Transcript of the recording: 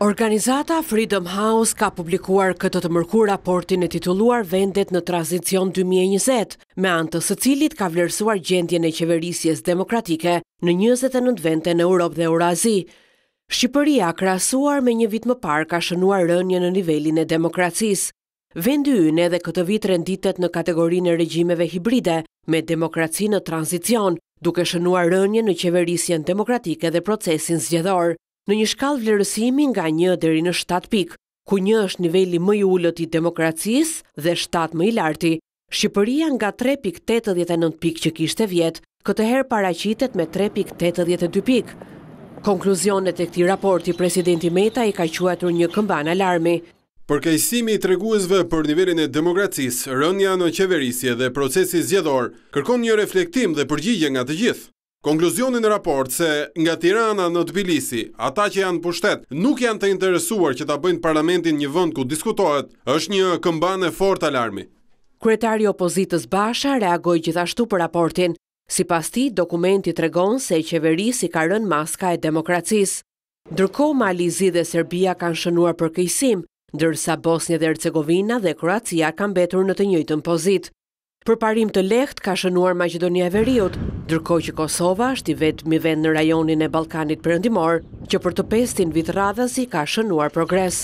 Organizata Freedom House ka publikuar këtë të mërku raportin e tituluar Vendet në Transicion 2020, me antës së cilit ka vlerësuar gjendje në qeverisjes demokratike në 29 vente në Europë dhe Eurazi. Shqipëria, krasuar me një vit më par, ka shënuar rënje në nivelin e demokracis. Vendi yne edhe këtë vit renditet në kategorinë e regjimeve hibride, me demokraci në transicion, duke shënuar rënje në qeverisjen demokratike dhe procesin zgjedorë në një shkall vlerësimi nga një deri në 7 pik, ku një është nivelli më i ullët i demokracis dhe 7 më i larti, Shqipëria nga 3.89 pik që kishte vjetë, këtë herë paracitet me 3.82 pik. Konkluzionet e këti raporti, presidenti Meta i ka quatur një këmban alarmi. Përkajsimi i treguesve për nivelin e demokracis, rënja në qeverisje dhe procesi zjedor, kërkon një reflektim dhe përgjigje nga të gjithë. Konkluzionin e raport se nga Tirana në Tbilisi, ata që janë pushtet nuk janë të interesuar që ta bëjnë parlamentin një vënd ku diskutohet, është një këmbane fort alarmi. Kretari opozitës Basha reagoj gjithashtu për raportin. Si pas ti, dokumenti të regon se i qeverisi ka rën maska e demokracis. Dërko, Malizi dhe Serbia kanë shënuar për këjsim, dërsa Bosnje dhe Ercegovina dhe Kroacia kanë betur në të njëjtën pozitë. Për parim të leht ka shënuar Maqedonia e Veriut, dërko që Kosova është i vetë mi vend në rajonin e Balkanit përëndimor, që për të pestin vitë radhazi ka shënuar progres.